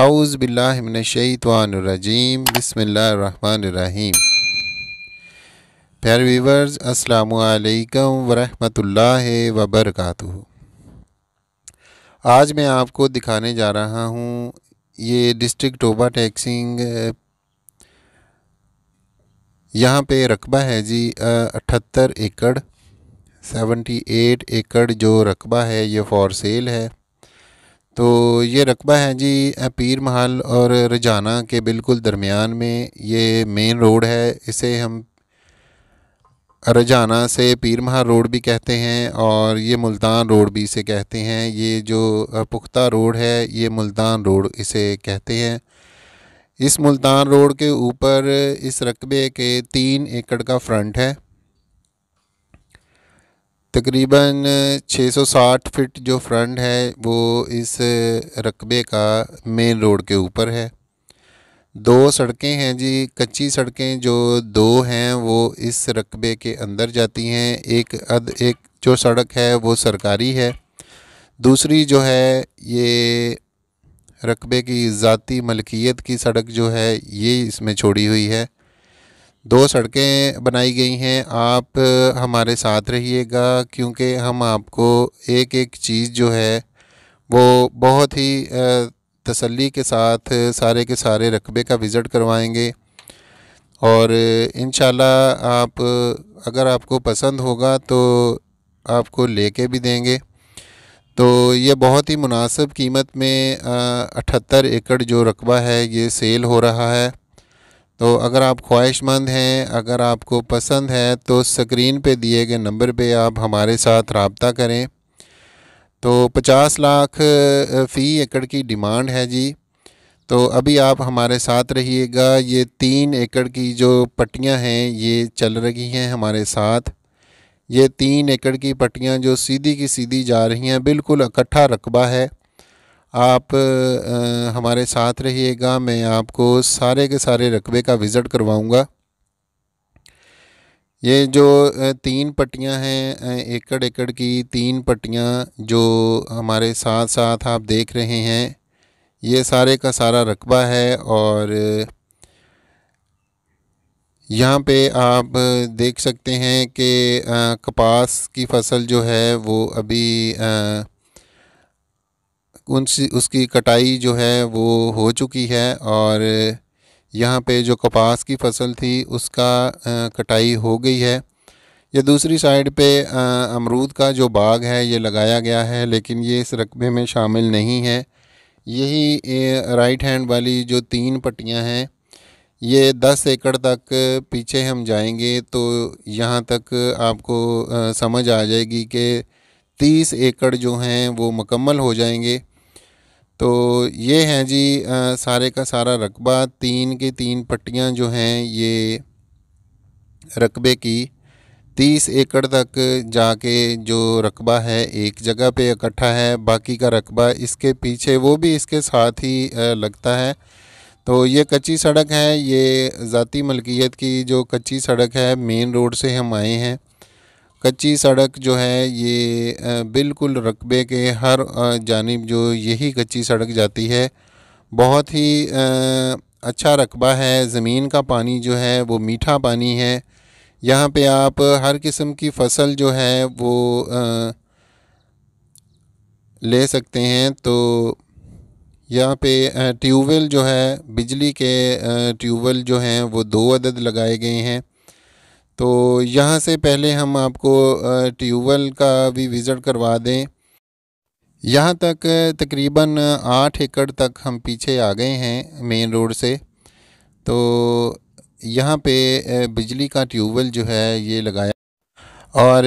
आउज़ बिल्लाशतवानरजीम बसमीम प्यारे वीवर्स अस्सलाम व वबरकatuh आज मैं आपको दिखाने जा रहा हूँ ये डिस्ट्रिक्ट टोबा टैक्सिंग यहाँ पे रकबा है जी अठहत्तर एकड़ 78 एकड़ जो रकबा है ये फॉर सेल है तो ये रकबा है जी पीर महल और रजाना के बिल्कुल दरमियान में ये मेन रोड है इसे हम रजाना से पीर महल रोड भी कहते हैं और ये मुल्तान रोड भी इसे कहते हैं ये जो पुख्ता रोड है ये मुल्तान रोड इसे कहते हैं इस मुल्तान रोड के ऊपर इस रकबे के तीन एकड़ का फ्रंट है तकरीबन 660 फिट जो फ्रंट है वो इस रकबे का मेन रोड के ऊपर है दो सड़कें हैं जी कच्ची सड़कें जो दो हैं वो इस रकबे के अंदर जाती हैं एक अद एक जो सड़क है वो सरकारी है दूसरी जो है ये रकबे की ज़ाती मलकियत की सड़क जो है ये इसमें छोड़ी हुई है दो सड़कें बनाई गई हैं आप हमारे साथ रहिएगा क्योंकि हम आपको एक एक चीज़ जो है वो बहुत ही तसल्ली के साथ सारे के सारे रकबे का विज़िट करवाएंगे और इन आप अगर आपको पसंद होगा तो आपको लेके भी देंगे तो ये बहुत ही मुनासिब कीमत में अठहत्तर एकड़ जो रकबा है ये सेल हो रहा है तो अगर आप ख्वाहिशमंद हैं अगर आपको पसंद है तो स्क्रीन पे दिए गए नंबर पे आप हमारे साथ रबता करें तो 50 लाख फ़ी एकड़ की डिमांड है जी तो अभी आप हमारे साथ रहिएगा ये तीन एकड़ की जो पट्टियां हैं ये चल रही हैं हमारे साथ ये तीन एकड़ की पट्टियां जो सीधी की सीधी जा रही हैं बिल्कुल इकट्ठा रकबा है आप आ, हमारे साथ रहिएगा मैं आपको सारे के सारे रकबे का विज़िट करवाऊँगा ये जो तीन पट्टियां हैं एकड़ एकड़ की तीन पट्टियां जो हमारे साथ साथ आप देख रहे हैं ये सारे का सारा रकबा है और यहाँ पे आप देख सकते हैं कि कपास की फसल जो है वो अभी आ, उन उसकी कटाई जो है वो हो चुकी है और यहाँ पे जो कपास की फसल थी उसका कटाई हो गई है ये दूसरी साइड पे अमरूद का जो बाग है ये लगाया गया है लेकिन ये इस रकबे में शामिल नहीं है यही राइट हैंड वाली जो तीन पट्टियाँ हैं ये दस एकड़ तक पीछे हम जाएंगे तो यहाँ तक आपको समझ आ जाएगी कि तीस एकड़ जो हैं वो मुकम्मल हो जाएंगे तो ये हैं जी आ, सारे का सारा रकबा तीन के तीन पट्टियाँ जो हैं ये रकबे की तीस एकड़ तक जाके जो रकबा है एक जगह पे इकट्ठा है बाकी का रकबा इसके पीछे वो भी इसके साथ ही लगता है तो ये कच्ची सड़क है ये ज़ाती मलकियत की जो कच्ची सड़क है मेन रोड से हम आए हैं कच्ची सड़क जो है ये बिल्कुल रकबे के हर जानब जो यही कच्ची सड़क जाती है बहुत ही अच्छा रकबा है ज़मीन का पानी जो है वो मीठा पानी है यहाँ पे आप हर किस्म की फसल जो है वो ले सकते हैं तो यहाँ पे ट्यूबवेल जो है बिजली के ट्यूबवेल जो हैं वो दो अदद लगाए गए हैं तो यहाँ से पहले हम आपको ट्यूबवेल का भी विज़िट करवा दें यहाँ तक तकरीबन आठ एकड़ तक हम पीछे आ गए हैं मेन रोड से तो यहाँ पे बिजली का ट्यूबवेल जो है ये लगाया और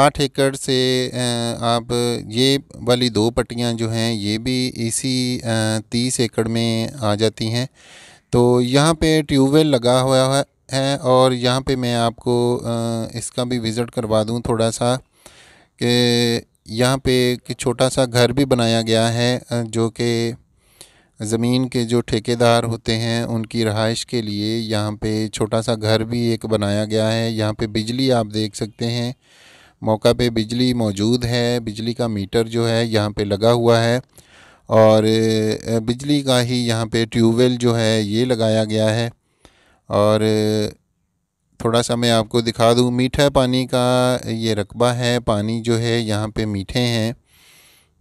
आठ एकड़ से आप ये वाली दो पट्टियाँ जो हैं ये भी इसी तीस एकड़ में आ जाती हैं तो यहाँ पे ट्यूबवेल लगा हुआ है है और यहाँ पे मैं आपको इसका भी विज़िट करवा दूँ थोड़ा सा कि यहाँ पे एक छोटा सा घर भी बनाया गया है जो कि ज़मीन के जो ठेकेदार होते हैं उनकी रहाइश के लिए यहाँ पे छोटा सा घर भी एक बनाया गया है यहाँ पे बिजली आप देख सकते हैं मौका पे बिजली मौजूद है बिजली का मीटर जो है यहाँ पे लगा हुआ है और बिजली का ही यहाँ पे ट्यूबवेल जो है ये लगाया गया है और थोड़ा सा मैं आपको दिखा दूँ मीठा पानी का ये रकबा है पानी जो है यहाँ पे मीठे हैं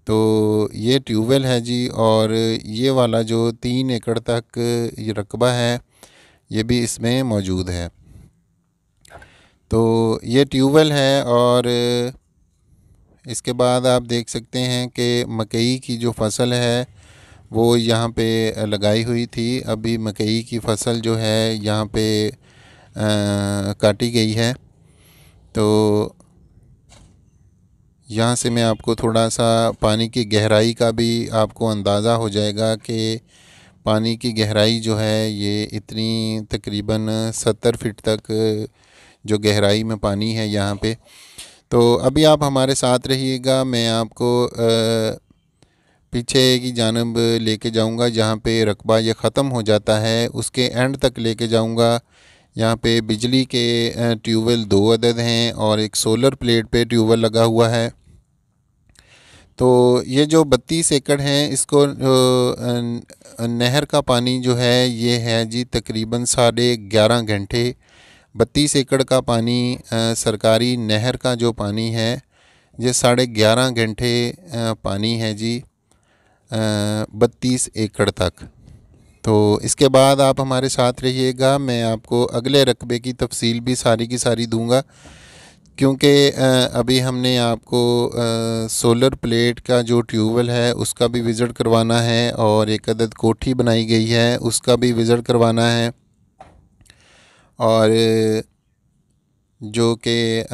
तो ये ट्यूबवेल है जी और ये वाला जो तीन एकड़ तक ये रकबा है ये भी इसमें मौजूद है तो ये ट्यूबवेल है और इसके बाद आप देख सकते हैं कि मकई की जो फ़सल है वो यहाँ पे लगाई हुई थी अभी मकई की फ़सल जो है यहाँ पे आ, काटी गई है तो यहाँ से मैं आपको थोड़ा सा पानी की गहराई का भी आपको अंदाज़ा हो जाएगा कि पानी की गहराई जो है ये इतनी तकरीबन सत्तर फिट तक जो गहराई में पानी है यहाँ पे तो अभी आप हमारे साथ रहिएगा मैं आपको आ, पीछे की जानब लेके जाऊंगा जहाँ पे रकबा ये ख़त्म हो जाता है उसके एंड तक लेके जाऊंगा यहाँ पे बिजली के ट्यूबवेल दो अदद हैं और एक सोलर प्लेट पे ट्यूबवेल लगा हुआ है तो ये जो बत्तीस एकड़ हैं इसको नहर का पानी जो है ये है जी तकरीबन साढ़े ग्यारह घंटे बत्तीस एकड़ का पानी सरकारी नहर का जो पानी है ये साढ़े ग्यारह घंटे पानी है जी बत्तीस एकड़ तक तो इसके बाद आप हमारे साथ रहिएगा मैं आपको अगले रकबे की तफसील भी सारी की सारी दूंगा क्योंकि अभी हमने आपको सोलर प्लेट का जो ट्यूबवेल है उसका भी विज़िट करवाना है और एक अदद कोठी बनाई गई है उसका भी विज़िट करवाना है और जो कि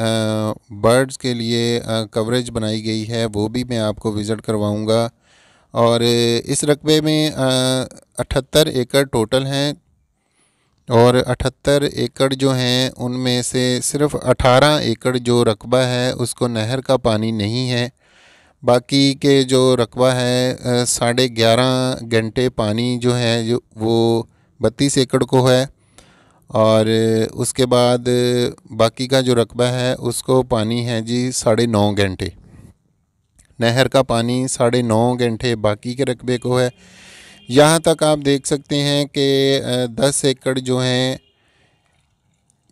बर्ड्स के लिए कवरेज बनाई गई है वो भी मैं आपको विज़िट करवाऊंगा और इस रकबे में अठहत्तर एकड़ टोटल हैं और अठहत्तर एकड़ जो हैं उनमें से सिर्फ अठारह एकड़ जो रकबा है उसको नहर का पानी नहीं है बाकी के जो रकबा है साढ़े ग्यारह घंटे पानी जो है जो वो बत्तीस एकड़ को है और उसके बाद बाकी का जो रकबा है उसको पानी है जी साढ़े नौ घंटे नहर का पानी साढ़े नौ घंटे बाकी के रकबे को है यहाँ तक आप देख सकते हैं कि दस एकड़ जो हैं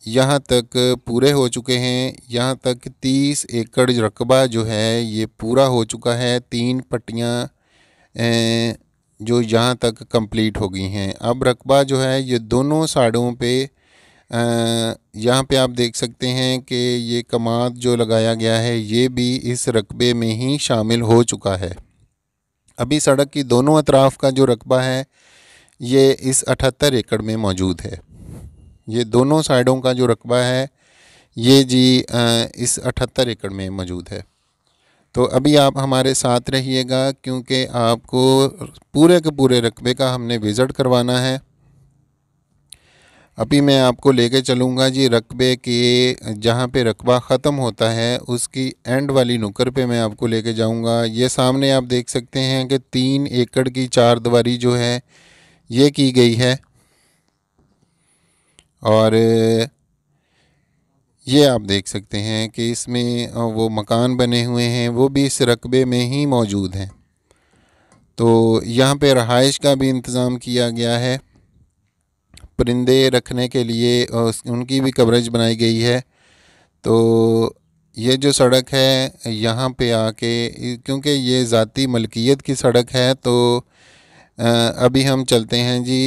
यहाँ तक पूरे हो चुके हैं यहाँ तक तीस एकड़ रकबा जो है ये पूरा हो चुका है तीन पट्टियाँ जो यहाँ तक कंप्लीट हो गई हैं अब रकबा जो है ये दोनों साइडों पे यहाँ पे आप देख सकते हैं कि ये कमाद जो लगाया गया है ये भी इस रकबे में ही शामिल हो चुका है अभी सड़क की दोनों अतराफ़ का जो रकबा है ये इस अठहत्तर एकड़ में मौजूद है ये दोनों साइडों का जो रकबा है ये जी इस अठहत्तर एकड़ में मौजूद है तो अभी आप हमारे साथ रहिएगा क्योंकि आपको पूरे के पूरे रकबे का हमने विज़िट करवाना है अभी मैं आपको लेके चलूँगा जी रकबे के जहाँ पे रकबा ख़त्म होता है उसकी एंड वाली नुकर पे मैं आपको लेके जाऊँगा ये सामने आप देख सकते हैं कि तीन एकड़ की चार दीवारी जो है ये की गई है और ये आप देख सकते हैं कि इसमें वो मकान बने हुए हैं वो भी इस रकबे में ही मौजूद हैं तो यहाँ पे रहाइश का भी इंतज़ाम किया गया है परिंदे रखने के लिए उनकी भी कवरेज बनाई गई है तो ये जो सड़क है यहाँ पे आके क्योंकि ये ज़ाती मलकियत की सड़क है तो अभी हम चलते हैं जी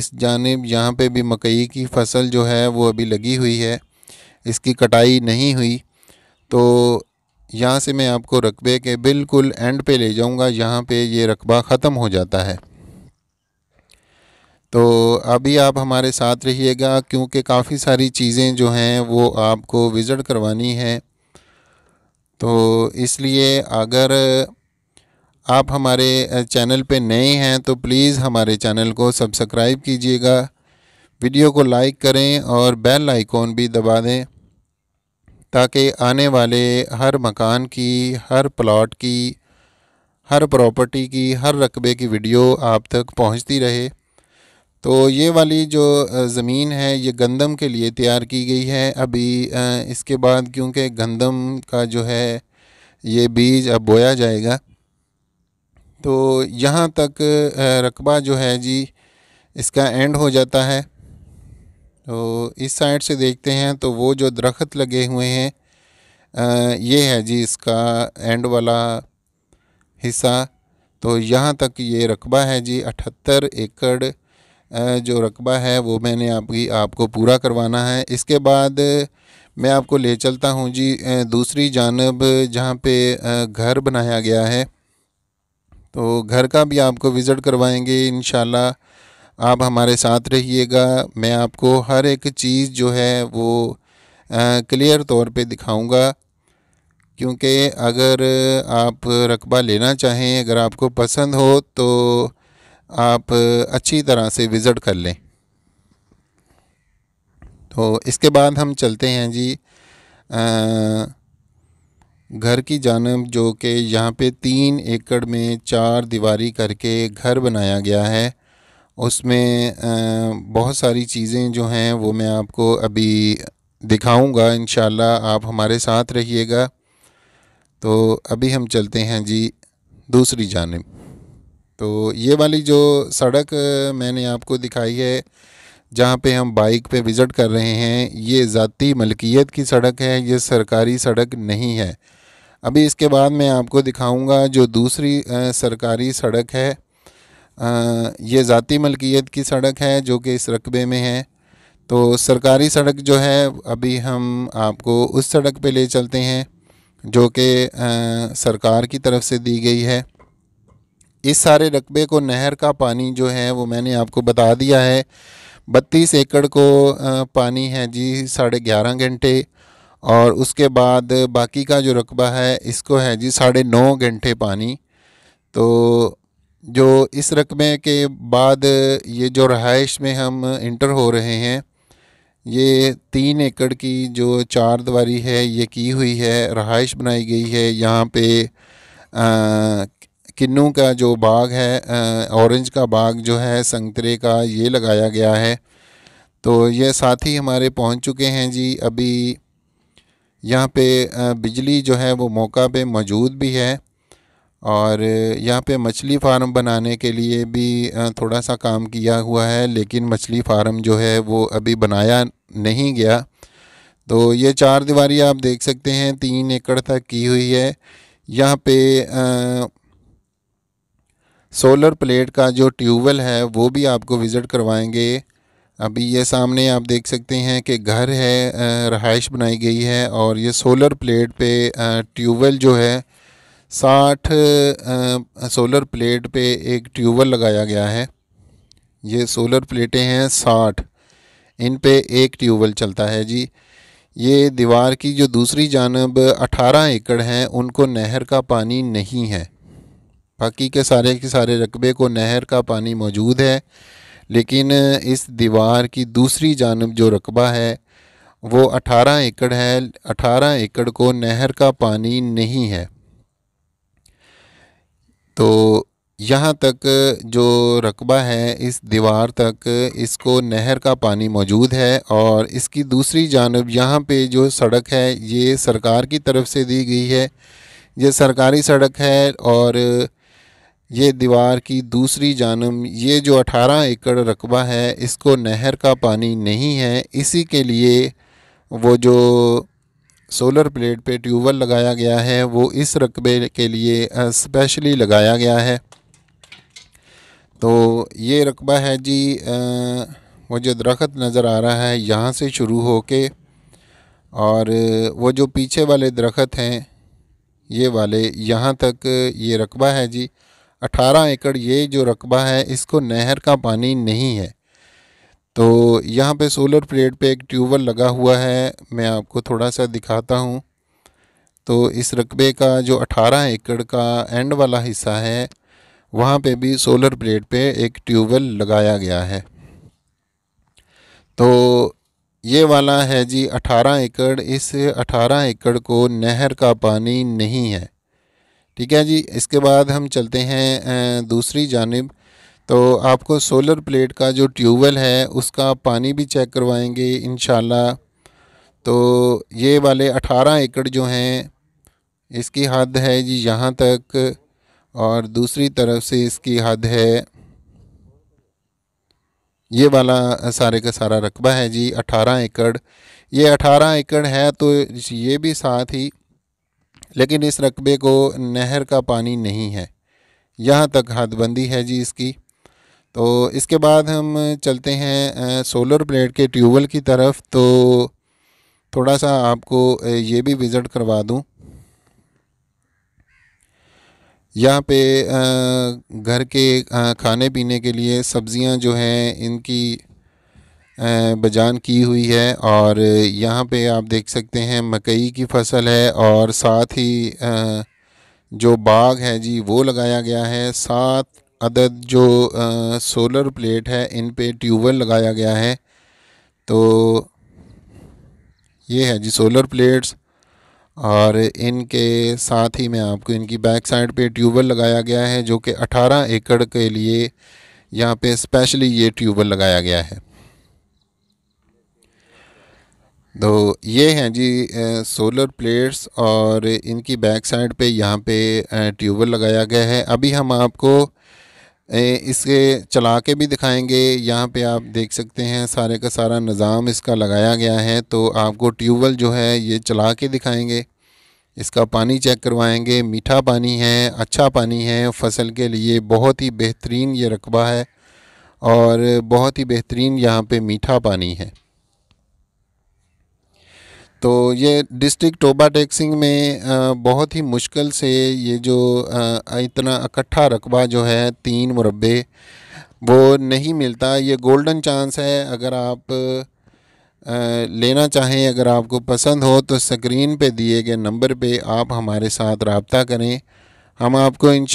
इस जानब यहाँ पे भी मकई की फसल जो है वो अभी लगी हुई है इसकी कटाई नहीं हुई तो यहाँ से मैं आपको रकबे के बिल्कुल एंड पे ले जाऊँगा यहाँ पे ये रकबा ख़त्म हो जाता है तो अभी आप हमारे साथ रहिएगा क्योंकि काफ़ी सारी चीज़ें जो हैं वो आपको विज़िट करवानी है तो इसलिए अगर आप हमारे चैनल पे नए हैं तो प्लीज़ हमारे चैनल को सब्सक्राइब कीजिएगा वीडियो को लाइक करें और बेल आइकॉन भी दबा दें ताकि आने वाले हर मकान की हर प्लॉट की हर प्रॉपर्टी की हर रकबे की वीडियो आप तक पहुंचती रहे तो ये वाली जो ज़मीन है ये गंदम के लिए तैयार की गई है अभी इसके बाद क्योंकि गंदम का जो है ये बीज अब बोया जाएगा तो यहाँ तक रकबा जो है जी इसका एंड हो जाता है तो इस साइड से देखते हैं तो वो जो दरख्त लगे हुए हैं ये है जी इसका एंड वाला हिस्सा तो यहाँ तक ये रकबा है जी अठहत्तर एकड़ जो रकबा है वो मैंने आपकी आपको पूरा करवाना है इसके बाद मैं आपको ले चलता हूँ जी दूसरी जानब जहाँ पे घर बनाया गया है तो घर का भी आपको विज़िट करवाएंगे इन आप हमारे साथ रहिएगा मैं आपको हर एक चीज़ जो है वो क्लियर तौर पे दिखाऊंगा क्योंकि अगर आप रकबा लेना चाहें अगर आपको पसंद हो तो आप अच्छी तरह से विज़िट कर लें तो इसके बाद हम चलते हैं जी आ, घर की जानब जो कि यहाँ पे तीन एकड़ में चार दीवारी करके घर बनाया गया है उसमें बहुत सारी चीज़ें जो हैं वो मैं आपको अभी दिखाऊंगा इन आप हमारे साथ रहिएगा तो अभी हम चलते हैं जी दूसरी जानब तो ये वाली जो सड़क मैंने आपको दिखाई है जहाँ पे हम बाइक पे विज़िट कर रहे हैं ये ज़ाती मलकियत की सड़क है ये सरकारी सड़क नहीं है अभी इसके बाद मैं आपको दिखाऊंगा जो दूसरी सरकारी सड़क है ये ज़ाती मलकियत की सड़क है जो कि इस रकबे में है तो सरकारी सड़क जो है अभी हम आपको उस सड़क पे ले चलते हैं जो कि सरकार की तरफ से दी गई है इस सारे रकबे को नहर का पानी जो है वो मैंने आपको बता दिया है बत्तीस एकड़ को पानी है जी साढ़े ग्यारह घंटे और उसके बाद बाकी का जो रकबा है इसको है जी साढ़े नौ घंटे पानी तो जो इस रकबे के बाद ये जो रहाइश में हम इंटर हो रहे हैं ये तीन एकड़ की जो चार दीवारी है ये की हुई है रहाइश बनाई गई है यहाँ पे आ, किन्नू का जो बाग है ऑरेंज का बाग जो है संतरे का ये लगाया गया है तो ये साथी हमारे पहुंच चुके हैं जी अभी यहाँ पे बिजली जो है वो मौका पे मौजूद भी है और यहाँ पे मछली फार्म बनाने के लिए भी थोड़ा सा काम किया हुआ है लेकिन मछली फार्म जो है वो अभी बनाया नहीं गया तो ये चार दीवारी आप देख सकते हैं तीन एकड़ तक की हुई है यहाँ पे सोलर प्लेट का जो ट्यूबवेल है वो भी आपको विज़िट करवाएंगे अभी ये सामने आप देख सकते हैं कि घर है रहाइश बनाई गई है और ये सोलर प्लेट पे ट्यूबवेल जो है साठ सोलर प्लेट पे एक ट्यूबवेल लगाया गया है ये सोलर प्लेटें हैं साठ इन पे एक ट्यूबवेल चलता है जी ये दीवार की जो दूसरी जानब अठारह एकड़ हैं उनको नहर का पानी नहीं है बाकी के सारे के सारे रकबे को नहर का पानी मौजूद है लेकिन इस दीवार की दूसरी जानब जो रकबा है वो अठारह एकड़ है अठारह एकड़ को नहर का पानी नहीं है तो यहाँ तक जो रकबा है इस दीवार तक इसको नहर का पानी मौजूद है और इसकी दूसरी जानब यहाँ पे जो सड़क है ये सरकार की तरफ से दी गई है ये सरकारी सड़क है और ये दीवार की दूसरी जानम ये जो 18 एकड़ रकबा है इसको नहर का पानी नहीं है इसी के लिए वो जो सोलर प्लेट पे ट्यूबवेल लगाया गया है वो इस रकबे के लिए स्पेशली लगाया गया है तो ये रकबा है जी वो जो दरख्त नज़र आ रहा है यहाँ से शुरू हो के और वो जो पीछे वाले दरख्त हैं ये वाले यहाँ तक ये रकबा है जी 18 एकड़ ये जो रकबा है इसको नहर का पानी नहीं है तो यहाँ पे सोलर प्लेट पे एक ट्यूबवेल लगा हुआ है मैं आपको थोड़ा सा दिखाता हूँ तो इस रकबे का जो 18 एकड़ का एंड वाला हिस्सा है वहाँ पे भी सोलर प्लेट पे एक ट्यूबवेल लगाया गया है तो ये वाला है जी 18 एकड़ इस 18 एकड़ को नहर का पानी नहीं है ठीक है जी इसके बाद हम चलते हैं दूसरी जानब तो आपको सोलर प्लेट का जो ट्यूबवेल है उसका पानी भी चेक करवाएंगे इन तो ये वाले अठारह एकड़ जो हैं इसकी हद है जी यहाँ तक और दूसरी तरफ से इसकी हद है ये वाला सारे का सारा रकबा है जी अठारह एकड़ ये अठारह एकड़ है तो ये भी साथ ही लेकिन इस रकबे को नहर का पानी नहीं है यहाँ तक हदबंदी है जी इसकी तो इसके बाद हम चलते हैं सोलर प्लेट के ट्यूबवेल की तरफ तो थोड़ा सा आपको ये भी विज़िट करवा दूँ यहाँ पे घर के खाने पीने के लिए सब्ज़ियाँ जो हैं इनकी बजान की हुई है और यहाँ पे आप देख सकते हैं मकई की फसल है और साथ ही जो बाग है जी वो लगाया गया है सात अदद जो सोलर प्लेट है इन पे ट्यूबवेल लगाया गया है तो ये है जी सोलर प्लेट्स और इनके साथ ही मैं आपको इनकी बैक साइड पे ट्यूबवेल लगाया गया है जो कि 18 एकड़ के लिए यहाँ पे स्पेशली ये ट्यूबवेल लगाया गया है तो ये हैं जी सोलर प्लेट्स और इनकी बैक साइड पे यहाँ पे ट्यूबल लगाया गया है अभी हम आपको इसके चला के भी दिखाएंगे यहाँ पे आप देख सकते हैं सारे का सारा निज़ाम इसका लगाया गया है तो आपको ट्यूबल जो है ये चला के दिखाएंगे इसका पानी चेक करवाएंगे मीठा पानी है अच्छा पानी है फसल के लिए बहुत ही बेहतरीन ये रकबा है और बहुत ही बेहतरीन यहाँ पे मीठा पानी है तो ये डिस्ट्रिक्ट टोबा टैक्सिंग में बहुत ही मुश्किल से ये जो इतना इकट्ठा रकबा जो है तीन मुरबे वो नहीं मिलता ये गोल्डन चांस है अगर आप लेना चाहें अगर आपको पसंद हो तो स्क्रीन पे दिए गए नंबर पे आप हमारे साथ रबता करें हम आपको इन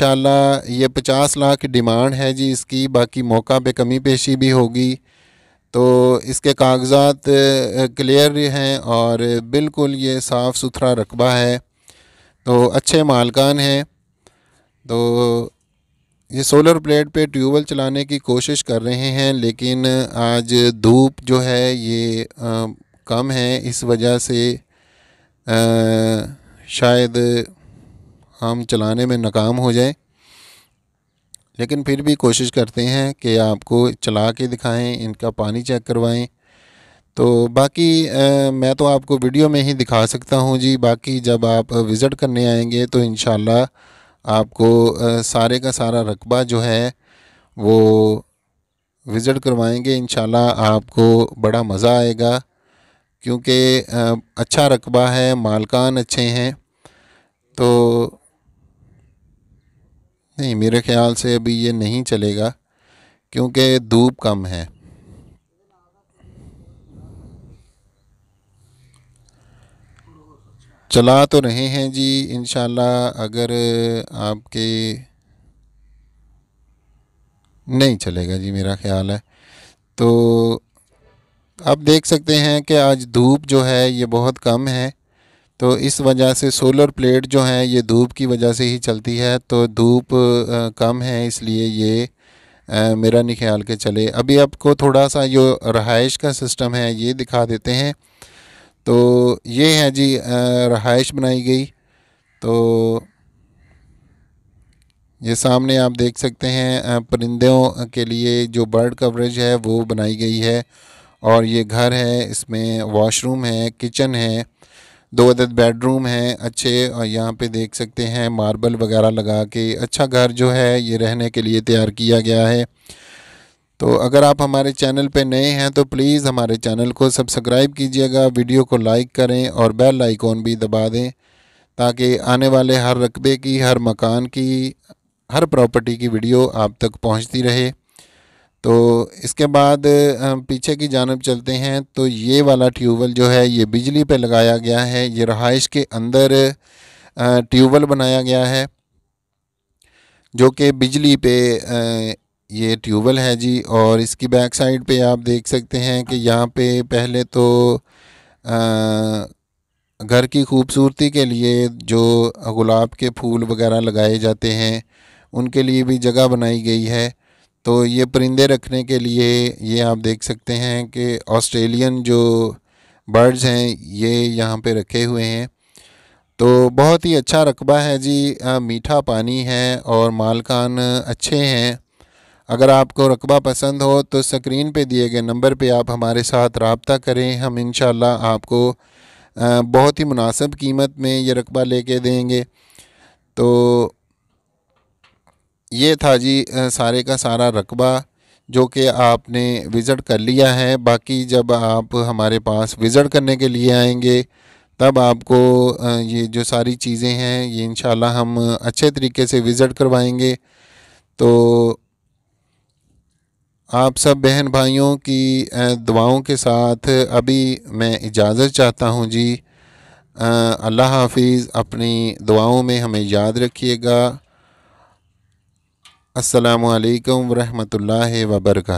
ये पचास लाख डिमांड है जी इसकी बाकी मौका पे कमी पेशी भी होगी तो इसके कागजात क्लियर हैं और बिल्कुल ये साफ़ सुथरा रकबा है तो अच्छे मालकान हैं तो ये सोलर प्लेट पे ट्यूबवेल चलाने की कोशिश कर रहे हैं लेकिन आज धूप जो है ये आ, कम है इस वजह से आ, शायद हम चलाने में नाकाम हो जाएं लेकिन फिर भी कोशिश करते हैं कि आपको चला के दिखाएं इनका पानी चेक करवाएं तो बाकी आ, मैं तो आपको वीडियो में ही दिखा सकता हूं जी बाकी जब आप विज़िट करने आएंगे तो इन आपको आ, सारे का सारा रकबा जो है वो विज़िट करवाएंगे इन आपको बड़ा मज़ा आएगा क्योंकि अच्छा रकबा है मालकान अच्छे हैं तो नहीं मेरे ख्याल से अभी ये नहीं चलेगा क्योंकि धूप कम है चला तो रहे हैं जी इन अगर आपके नहीं चलेगा जी मेरा ख्याल है तो आप देख सकते हैं कि आज धूप जो है ये बहुत कम है तो इस वजह से सोलर प्लेट जो है ये धूप की वजह से ही चलती है तो धूप कम है इसलिए ये मेरा नहीं ख्याल के चले अभी आपको थोड़ा सा जो रहाइश का सिस्टम है ये दिखा देते हैं तो ये है जी रहाइश बनाई गई तो ये सामने आप देख सकते हैं परिंदों के लिए जो बर्ड कवरेज है वो बनाई गई है और ये घर है इसमें वॉशरूम है किचन है दो अदद बेडरूम हैं अच्छे और यहाँ पे देख सकते हैं मार्बल वगैरह लगा के अच्छा घर जो है ये रहने के लिए तैयार किया गया है तो अगर आप हमारे चैनल पे नए हैं तो प्लीज़ हमारे चैनल को सब्सक्राइब कीजिएगा वीडियो को लाइक करें और बेल आइकॉन भी दबा दें ताकि आने वाले हर रकबे की हर मकान की हर प्रॉपर्टी की वीडियो आप तक पहुंचती रहे तो इसके बाद हम पीछे की जानब चलते हैं तो ये वाला ट्यूबवेल जो है ये बिजली पे लगाया गया है ये रहाइश के अंदर ट्यूबवेल बनाया गया है जो कि बिजली पे ये ट्यूबवेल है जी और इसकी बैक साइड पे आप देख सकते हैं कि यहाँ पे पहले तो घर की खूबसूरती के लिए जो गुलाब के फूल वगैरह लगाए जाते हैं उनके लिए भी जगह बनाई गई है तो ये परिंदे रखने के लिए ये आप देख सकते हैं कि ऑस्ट्रेलियन जो बर्ड्स हैं ये यहाँ पे रखे हुए हैं तो बहुत ही अच्छा रकबा है जी आ, मीठा पानी है और मालकान अच्छे हैं अगर आपको रकबा पसंद हो तो स्क्रीन पे दिए गए नंबर पे आप हमारे साथ रबता करें हम इन आपको आ, बहुत ही मुनासब कीमत में ये रकबा लेके देंगे तो ये था जी सारे का सारा रकबा जो कि आपने विज़िट कर लिया है बाकी जब आप हमारे पास विज़िट करने के लिए आएंगे तब आपको ये जो सारी चीज़ें हैं ये इन हम अच्छे तरीके से विज़िट करवाएंगे तो आप सब बहन भाइयों की दुआओं के साथ अभी मैं इजाज़त चाहता हूँ जी अल्लाह हाफिज़ अपनी दुआओं में हमें याद रखिएगा असलकम वरहमल वर्का